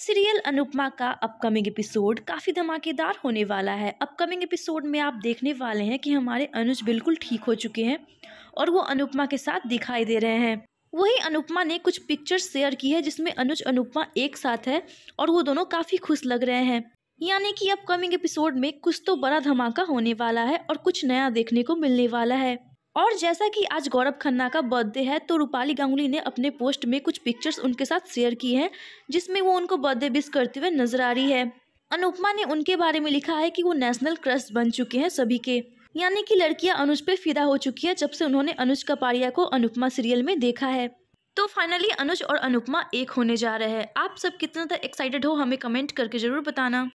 serial Anupama का upcoming episode काफ़ी धमाकेदार होने वाला है अपकमिंग एपिसोड में आप देखने वाले हैं कि हमारे अनुज बिल्कुल ठीक हो चुके हैं और वो अनुपमा के साथ दिखाई दे रहे हैं वही अनुपमा ने कुछ पिक्चर्स शेयर की है जिसमें अनुज अनुपमा एक साथ है और वो दोनों काफ़ी खुश लग रहे हैं यानी कि अपकमिंग एपिसोड में कुछ तो बड़ा धमाका होने वाला है और कुछ नया देखने को मिलने वाला है और जैसा कि आज गौरव खन्ना का बर्थडे है तो रूपाली गांगुली ने अपने पोस्ट में कुछ पिक्चर्स उनके साथ शेयर की हैं जिसमें वो उनको बर्थडे विश करते हुए नजर आ रही है अनुपमा ने उनके बारे में लिखा है कि वो नेशनल क्रश बन चुके हैं सभी के यानी कि लड़कियां अनुज पे फिदा हो चुकी है जब से उन्होंने अनुज कपाड़िया को अनुपमा सीरियल में देखा है तो फाइनली अनुज और अनुपमा एक होने जा रहे हैं आप सब कितना तक एक्साइटेड हो हमें कमेंट करके ज़रूर बताना